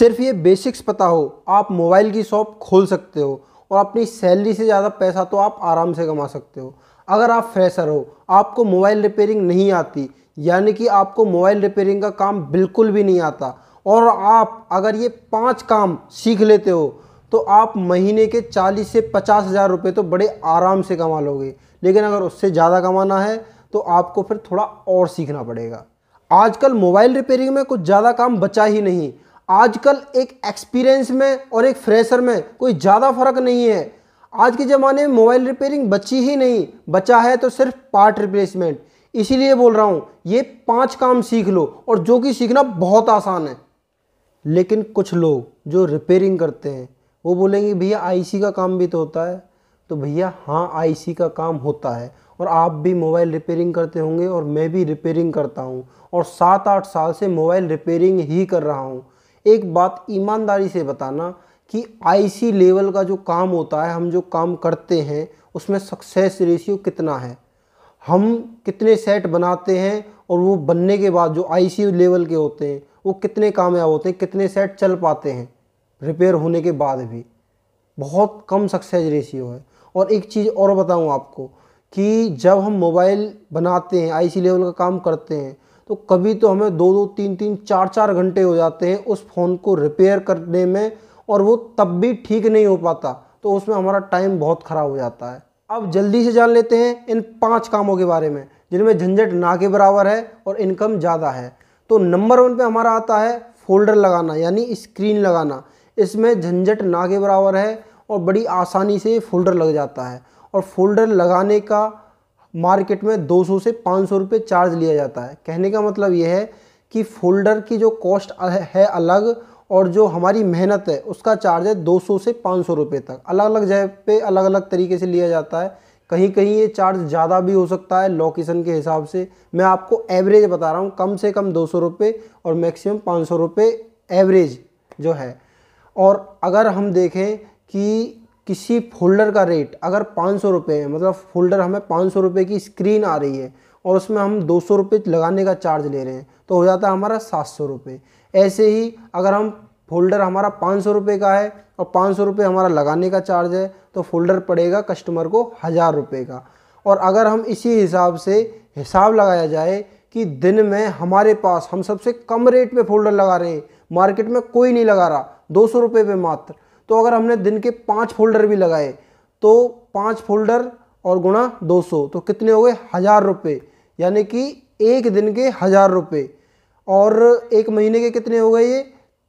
सिर्फ ये बेसिक्स पता हो आप मोबाइल की शॉप खोल सकते हो और अपनी सैलरी से ज़्यादा पैसा तो आप आराम से कमा सकते हो अगर आप फ्रेशर हो आपको मोबाइल रिपेयरिंग नहीं आती यानी कि आपको मोबाइल रिपेयरिंग का काम बिल्कुल भी नहीं आता और आप अगर ये पांच काम सीख लेते हो तो आप महीने के चालीस से पचास हज़ार रुपये तो बड़े आराम से कमा लोगे लेकिन अगर उससे ज़्यादा कमाना है तो आपको फिर थोड़ा और सीखना पड़ेगा आजकल मोबाइल रिपेयरिंग में कुछ ज़्यादा काम बचा ही नहीं आजकल एक एक्सपीरियंस में और एक फ्रेशर में कोई ज़्यादा फर्क नहीं है आज के ज़माने में मोबाइल रिपेयरिंग बची ही नहीं बचा है तो सिर्फ पार्ट रिप्लेसमेंट इसीलिए बोल रहा हूँ ये पांच काम सीख लो और जो कि सीखना बहुत आसान है लेकिन कुछ लोग जो रिपेयरिंग करते हैं वो बोलेंगे भैया आईसी का काम भी तो होता है तो भैया हाँ आईसी का काम होता है और आप भी मोबाइल रिपेयरिंग करते होंगे और मैं भी रिपेयरिंग करता हूँ और सात आठ साल से मोबाइल रिपेयरिंग ही कर रहा हूँ एक बात ईमानदारी से बताना कि आईसी लेवल का जो काम होता है हम जो काम करते हैं उसमें सक्सेस रेशियो कितना है हम कितने सेट बनाते हैं और वो बनने के बाद जो आईसी लेवल के होते हैं वो कितने कामयाब होते हैं कितने सेट चल पाते हैं रिपेयर होने के बाद भी बहुत कम सक्सेस रेशियो है और एक चीज़ और बताऊँ आपको कि जब हम मोबाइल बनाते हैं आईसी लेवल का काम करते हैं तो कभी तो हमें दो दो तीन तीन चार चार घंटे हो जाते हैं उस फ़ोन को रिपेयर करने में और वो तब भी ठीक नहीं हो पाता तो उसमें हमारा टाइम बहुत ख़राब हो जाता है अब जल्दी से जान लेते हैं इन पांच कामों के बारे में जिनमें झंझट ना के बराबर है और इनकम ज़्यादा है तो नंबर वन पे हमारा आता है फोल्डर लगाना यानी स्क्रीन लगाना इसमें झंझट ना के बराबर है और बड़ी आसानी से फोल्डर लग जाता है और फोल्डर लगाने का मार्केट में 200 से 500 रुपए चार्ज लिया जाता है कहने का मतलब यह है कि फोल्डर की जो कॉस्ट है अलग और जो हमारी मेहनत है उसका चार्ज है 200 से 500 रुपए तक अलग अलग जगह पे अलग अलग तरीके से लिया जाता है कहीं कहीं ये चार्ज ज़्यादा भी हो सकता है लोकेशन के हिसाब से मैं आपको एवरेज बता रहा हूँ कम से कम दो सौ और मैक्सिमम पाँच सौ एवरेज जो है और अगर हम देखें कि किसी फोल्डर का रेट अगर पाँच सौ रुपये है मतलब फोल्डर हमें पाँच सौ रुपये की स्क्रीन आ रही है और उसमें हम दो सौ रुपये लगाने का चार्ज ले रहे हैं तो हो जाता है हमारा सात सौ रुपये ऐसे ही अगर हम फोल्डर हमारा पाँच सौ रुपये का है और पाँच सौ रुपये हमारा लगाने का चार्ज है तो फोल्डर पड़ेगा कस्टमर को हज़ार रुपये का और अगर हम इसी हिसाब से हिसाब लगाया जाए कि दिन में हमारे पास हम सबसे कम रेट पे फोल्डर लगा रहे हैं मार्केट में कोई नहीं लगा रहा दो सौ रुपये पे मात्र तो अगर हमने दिन के पाँच फोल्डर भी लगाए तो पाँच फोल्डर और गुणा 200 तो कितने हो गए हज़ार रुपये यानी कि एक दिन के हज़ार रुपये और एक महीने के कितने हो गए ये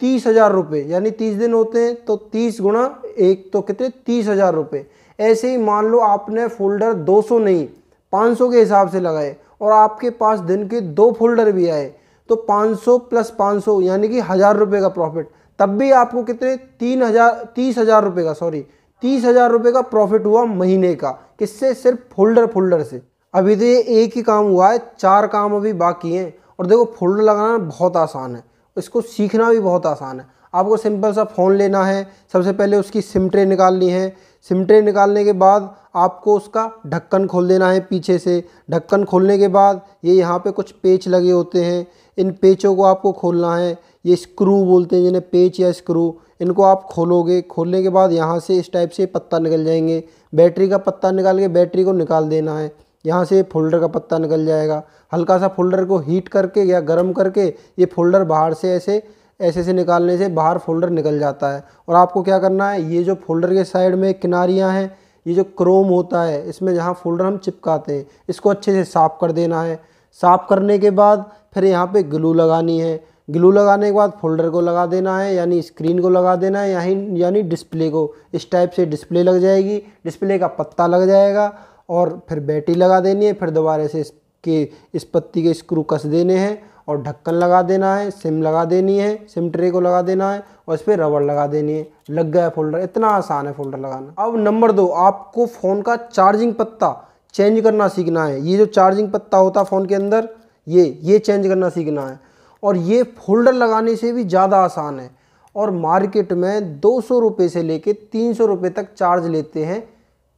तीस हज़ार रुपये यानी तीस दिन होते हैं तो तीस गुणा एक तो कितने तीस हज़ार रुपये ऐसे ही मान लो आपने फोल्डर 200 नहीं 500 के हिसाब से लगाए और आपके पास दिन के दो फोल्डर भी आए तो 500 प्लस 500 यानी कि हज़ार रुपये का प्रॉफिट तब भी आपको कितने तीन हज़ार तीस हज़ार रुपये का सॉरी तीस हज़ार रुपये का प्रॉफिट हुआ महीने का किससे सिर्फ फोल्डर फोल्डर से अभी तो ये एक ही काम हुआ है चार काम अभी बाकी हैं और देखो फोल्डर लगाना बहुत आसान है इसको सीखना भी बहुत आसान है आपको सिंपल सा फ़ोन लेना है सबसे पहले उसकी सिम ट्रे निकालनी है सिम ट्रे निकालने के बाद आपको उसका ढक्कन खोल देना है पीछे से ढक्कन खोलने के बाद ये यहाँ पे कुछ पेच लगे होते हैं इन पेचों को आपको खोलना है ये स्क्रू बोलते हैं जिन्हें पेच या स्क्रू इनको आप खोलोगे खोलने के बाद यहाँ से इस टाइप से पत्ता निकल जाएंगे बैटरी का पत्ता निकाल के बैटरी को निकाल देना है यहाँ से फोल्डर का पत्ता निकल जाएगा हल्का सा फोल्डर को हीट करके या गर्म करके ये फोल्डर बाहर से ऐसे ऐसे से निकालने से बाहर फोल्डर निकल जाता है और आपको क्या करना है ये जो फोल्डर के साइड में किनारियाँ हैं ये जो क्रोम होता है इसमें जहाँ फोल्डर हम चिपकाते हैं इसको अच्छे से साफ़ कर देना है साफ़ करने के बाद फिर यहाँ पे ग्लू लगानी है ग्लू लगाने के बाद फोल्डर को लगा देना है यानी स्क्रीन को लगा देना है यानी यानी डिस्प्ले को इस टाइप से डिस्प्ले लग जाएगी डिस्प्ले का पत्ता लग जाएगा और फिर बैटरी लगा देनी है फिर दोबारा से इसके इस पत्ती के स्क्रू कस देने हैं और ढक्कन लगा देना है सिम लगा देनी है सिम ट्रे को लगा देना है और इस पर रबड़ लगा देनी है लग गया फोल्डर इतना आसान है फोल्डर लगाना अब नंबर दो आपको फ़ोन का चार्जिंग पत्ता चेंज करना सीखना है ये जो चार्जिंग पत्ता होता है फ़ोन के अंदर ये ये चेंज करना सीखना है और ये फोल्डर लगाने से भी ज़्यादा आसान है और मार्केट में दो सौ रुपये से लेके तीन सौ रुपये तक चार्ज लेते हैं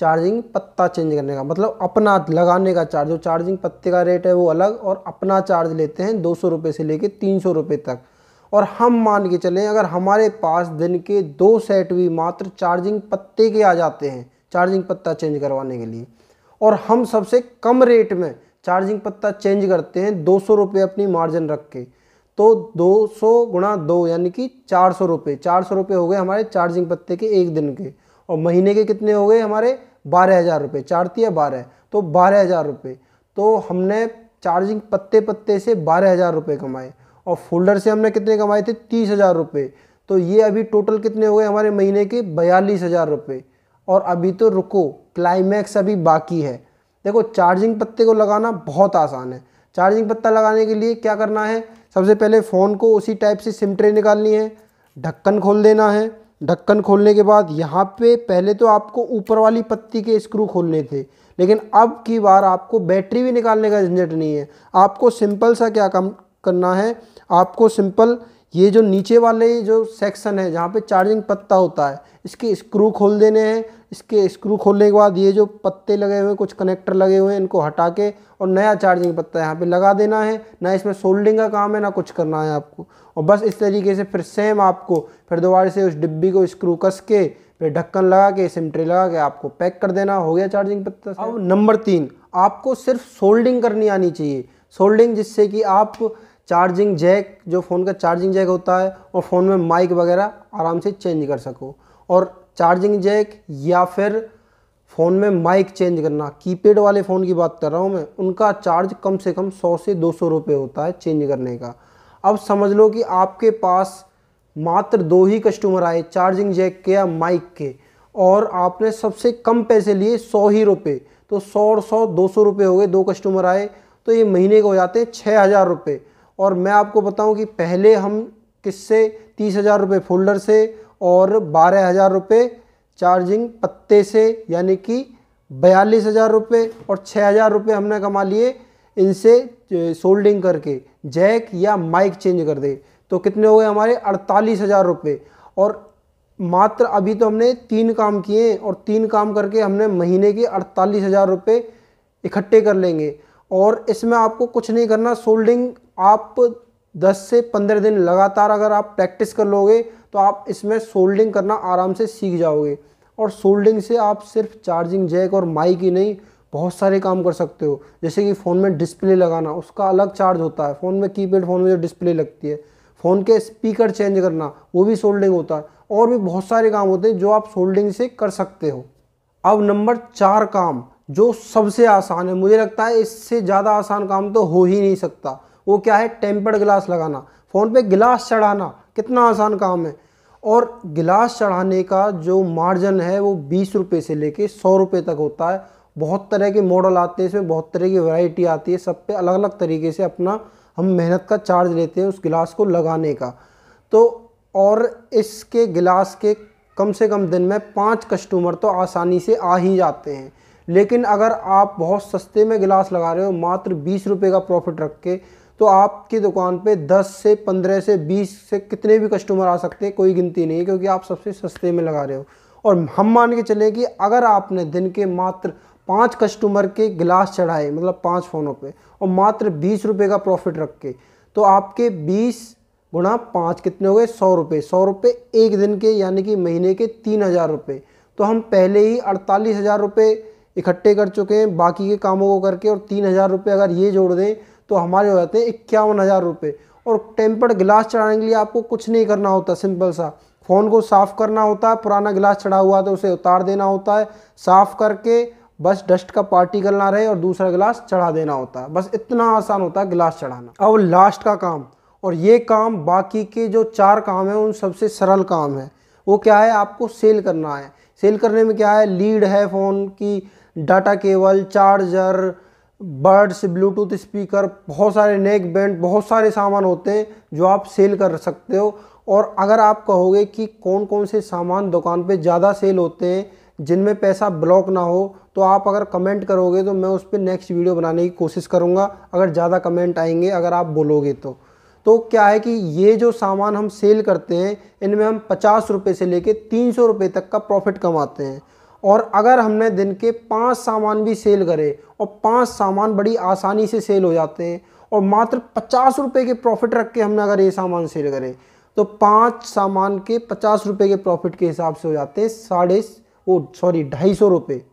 चार्जिंग पत्ता चेंज करने का मतलब अपना लगाने का चार्ज जो चार्जिंग पत्ते का रेट है वो अलग और अपना चार्ज लेते हैं दो सौ रुपये से लेके तीन सौ रुपये तक और हम मान के चलें अगर हमारे पास दिन के दो सेट भी मात्र चार्जिंग पत्ते के आ जाते हैं चार्जिंग पत्ता चेंज करवाने के लिए और हम सबसे कम रेट में चार्जिंग पत्ता चेंज करते हैं दो सौ रुपये अपनी मार्जिन रख के तो 200 गुणा दो यानी कि चार सौ रुपये चार सौ रुपये हो गए हमारे चार्जिंग पत्ते के एक दिन के और महीने के कितने हो गए हमारे बारह हज़ार रुपये चारती है बारह तो बारह हज़ार रुपये तो हमने चार्जिंग पत्ते पत्ते से बारह हज़ार रुपये कमाए और फोल्डर से हमने कितने कमाए थे तीस हज़ार रुपये तो ये अभी टोटल कितने हो गए हमारे महीने के बयालीस हज़ार रुपये और अभी तो रुको क्लाइमैक्स अभी बाकी है देखो चार्जिंग पत्ते को लगाना बहुत आसान है चार्जिंग पत्ता लगाने के लिए क्या करना है सबसे पहले फ़ोन को उसी टाइप से सिम ट्रे निकालनी है ढक्कन खोल देना है ढक्कन खोलने के बाद यहाँ पे पहले तो आपको ऊपर वाली पत्ती के स्क्रू खोलने थे लेकिन अब की बार आपको बैटरी भी निकालने का झंझट नहीं है आपको सिंपल सा क्या काम करना है आपको सिंपल ये जो नीचे वाले जो सेक्शन है जहाँ पे चार्जिंग पत्ता होता है इसके स्क्रू खोल देने हैं इसके स्क्रू खोलने के बाद ये जो पत्ते लगे हुए हैं कुछ कनेक्टर लगे हुए हैं इनको हटा के और नया चार्जिंग पत्ता यहाँ पे लगा देना है ना इसमें सोल्डिंग का काम है ना कुछ करना है आपको और बस इस तरीके से फिर सेम आपको फिर दोबारा से उस डिब्बी को स्क्रू कस के फिर ढक्कन लगा के सिम ट्रे लगा के आपको पैक कर देना हो गया चार्जिंग पत्ता अब नंबर तीन आपको सिर्फ सोल्डिंग करनी आनी चाहिए सोल्डिंग जिससे कि आप चार्जिंग जैक जो फ़ोन का चार्जिंग जैक होता है और फ़ोन में माइक वगैरह आराम से चेंज कर सको और चार्जिंग जैक या फिर फ़ोन में माइक चेंज करना कीपैड वाले फ़ोन की बात कर रहा हूँ मैं उनका चार्ज कम से कम सौ से दो सौ रुपये होता है चेंज करने का अब समझ लो कि आपके पास मात्र दो ही कस्टमर आए चार्जिंग जैक के या माइक के और आपने सबसे कम पैसे लिए सौ ही रुपये तो सौ और सौ दो सौ रुपये हो गए दो कस्टमर आए तो ये महीने के हो जाते हैं छः हज़ार रुपये और मैं आपको बताऊं कि पहले हम किससे तीस हज़ार रुपये फोल्डर से और बारह हज़ार रुपये चार्जिंग पत्ते से यानी कि बयालीस हज़ार रुपये और छः हज़ार रुपये हमने कमा लिए इनसे सोल्डिंग करके जैक या माइक चेंज कर दे तो कितने हो गए हमारे अड़तालीस हज़ार रुपये और मात्र अभी तो हमने तीन काम किए और तीन काम करके हमने महीने के अड़तालीस हज़ार रुपये इकट्ठे कर लेंगे और इसमें आपको कुछ नहीं करना सोल्डिंग आप 10 से 15 दिन लगातार अगर आप प्रैक्टिस कर लोगे तो आप इसमें सोल्डिंग करना आराम से सीख जाओगे और सोल्डिंग से आप सिर्फ चार्जिंग जैक और माइक ही नहीं बहुत सारे काम कर सकते हो जैसे कि फ़ोन में डिस्प्ले लगाना उसका अलग चार्ज होता है फ़ोन में कीपैड फ़ोन में जो डिस्प्ले लगती है फ़ोन के स्पीकर चेंज करना वो भी सोल्डिंग होता है और भी बहुत सारे काम होते हैं जो आप सोल्डिंग से कर सकते हो अब नंबर चार काम जो सबसे आसान है मुझे लगता है इससे ज़्यादा आसान काम तो हो ही नहीं सकता वो क्या है टेम्पर्ड ग्लास लगाना फ़ोन पे गिलास चढ़ाना कितना आसान काम है और गिलास चढ़ाने का जो मार्जिन है वो बीस रुपये से लेके सौ रुपये तक होता है बहुत तरह के मॉडल आते हैं इसमें बहुत तरह की वैरायटी आती है सब पे अलग अलग तरीके से अपना हम मेहनत का चार्ज लेते हैं उस गिलास को लगाने का तो और इसके गिलास के कम से कम दिन में पाँच कस्टमर तो आसानी से आ ही जाते हैं लेकिन अगर आप बहुत सस्ते में गिलास लगा रहे हो मात्र बीस रुपये का प्रॉफिट रख के तो आपकी दुकान पे 10 से 15 से 20 से कितने भी कस्टमर आ सकते हैं कोई गिनती नहीं है क्योंकि आप सबसे सस्ते में लगा रहे हो और हम मान के चले कि अगर आपने दिन के मात्र पाँच कस्टमर के गिलास चढ़ाए मतलब पाँच फ़ोनों पे और मात्र बीस रुपये का प्रॉफिट रख के तो आपके बीस गुणा पाँच कितने हो गए सौ रुपये सौ रुपये एक दिन के यानी कि महीने के तीन हज़ार रुपये तो हम पहले ही अड़तालीस हज़ार रुपये इकट्ठे कर चुके हैं बाकी के कामों को करके और तीन हज़ार रुपये अगर ये जोड़ दें तो हमारे हो जाते हैं इक्यावन हज़ार रुपये और टेम्पर्ड गिलास चढ़ाने के लिए आपको कुछ नहीं करना होता सिंपल सा फ़ोन को साफ़ करना होता है पुराना गिलास चढ़ा हुआ तो उसे उतार देना होता है साफ़ करके बस डस्ट का पार्टिकल ना रहे और दूसरा गिलास चढ़ा देना होता है बस इतना आसान होता है गिलास चढ़ाना अब लास्ट का काम और ये काम बाकी के जो चार काम हैं उन सबसे सरल काम है वो क्या है आपको सेल करना है सेल करने में क्या है लीड है फ़ोन की data cable charger buds Bluetooth speaker बहुत सारे नेक बैंड बहुत सारे सामान होते हैं जो आप सेल कर सकते हो और अगर आप कहोगे कि कौन कौन से सामान दुकान पे ज़्यादा सेल होते हैं जिनमें पैसा ब्लॉक ना हो तो आप अगर कमेंट करोगे तो मैं उस पर नेक्स्ट वीडियो बनाने की कोशिश करूँगा अगर ज़्यादा कमेंट आएंगे अगर आप बोलोगे तो तो क्या है कि ये जो सामान हम सेल करते हैं इनमें हम पचास रुपये से लेके तीन सौ रुपये तक का प्रॉफिट कमाते हैं और अगर हमने दिन के पाँच सामान भी सेल करे और पाँच सामान बड़ी आसानी से सेल हो जाते हैं और मात्र पचास रुपये के प्रॉफिट रख के हमने अगर ये सामान सेल करें तो पाँच सामान के पचास रुपये के प्रॉफिट के हिसाब से हो जाते हैं साढ़े वो सॉरी ढाई सौ रुपये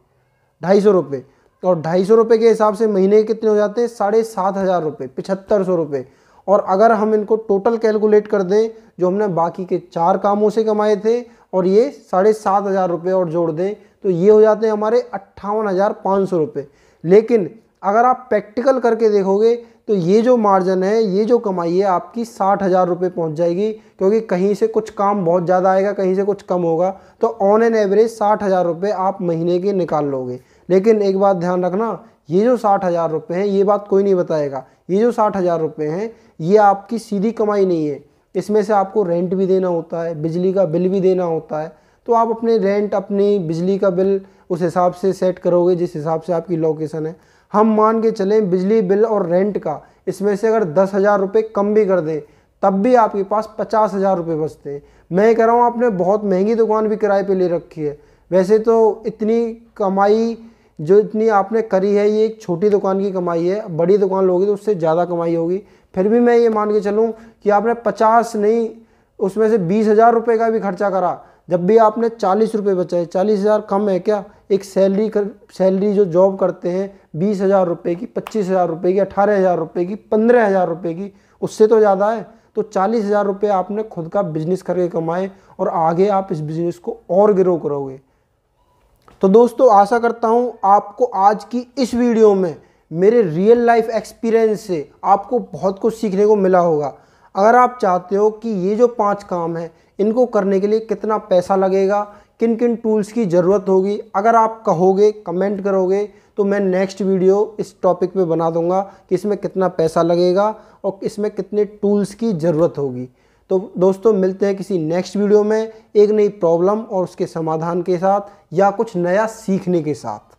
ढाई सौ रुपये और ढाई सौ रुपये के हिसाब से महीने कितने हो जाते हैं साढ़े सात हज़ार रुपये पिछहत्तर सौ रुपये और अगर हम इनको टोटल कैलकुलेट कर दें जो हमने बाकी के चार कामों से कमाए थे और ये साढ़े सात हज़ार रुपये और जोड़ दें तो ये हो जाते हैं हमारे अट्ठावन हज़ार पाँच सौ रुपये लेकिन अगर आप प्रैक्टिकल करके देखोगे तो ये जो मार्जिन है ये जो कमाई है आपकी साठ हज़ार रुपये पहुँच जाएगी क्योंकि कहीं से कुछ काम बहुत ज़्यादा आएगा कहीं से कुछ कम होगा तो ऑन एन एवरेज साठ हज़ार रुपये आप महीने के निकाल लोगे लेकिन एक बात ध्यान रखना ये जो साठ हज़ार रुपये हैं ये बात कोई नहीं बताएगा ये जो साठ हज़ार रुपये हैं ये आपकी सीधी कमाई नहीं है इसमें से आपको रेंट भी देना होता है बिजली का बिल भी देना होता है तो आप अपने रेंट अपनी बिजली का बिल उस हिसाब से सेट करोगे जिस हिसाब से आपकी लोकेशन है हम मान के चलें बिजली बिल और रेंट का इसमें से अगर दस हज़ार रुपये कम भी कर दें तब भी आपके पास पचास हज़ार रुपये बचते हैं मैं कह रहा हूँ आपने बहुत महंगी दुकान भी किराए पे ले रखी है वैसे तो इतनी कमाई जो इतनी आपने करी है ये एक छोटी दुकान की कमाई है बड़ी दुकान लोगी तो उससे ज़्यादा कमाई होगी फिर भी मैं ये मान के चलूँ कि आपने पचास नहीं उसमें से बीस हज़ार रुपये का भी खर्चा करा जब भी आपने चालीस रुपये बचाए चालीस हज़ार कम है क्या एक सैलरी कर सैलरी जो जॉब करते हैं बीस हज़ार रुपये की पच्चीस हज़ार रुपये की अठारह हज़ार रुपये की पंद्रह हज़ार रुपये की उससे तो ज़्यादा है तो चालीस हज़ार रुपये आपने खुद का बिजनेस करके कमाए और आगे आप इस बिज़नेस को और ग्रो करोगे तो दोस्तों आशा करता हूँ आपको आज की इस वीडियो में मेरे रियल लाइफ एक्सपीरियंस से आपको बहुत कुछ सीखने को मिला होगा अगर आप चाहते हो कि ये जो पांच काम हैं इनको करने के लिए कितना पैसा लगेगा किन किन टूल्स की ज़रूरत होगी अगर आप कहोगे कमेंट करोगे तो मैं नेक्स्ट वीडियो इस टॉपिक पे बना दूंगा कि इसमें कितना पैसा लगेगा और इसमें कितने टूल्स की ज़रूरत होगी तो दोस्तों मिलते हैं किसी नेक्स्ट वीडियो में एक नई प्रॉब्लम और उसके समाधान के साथ या कुछ नया सीखने के साथ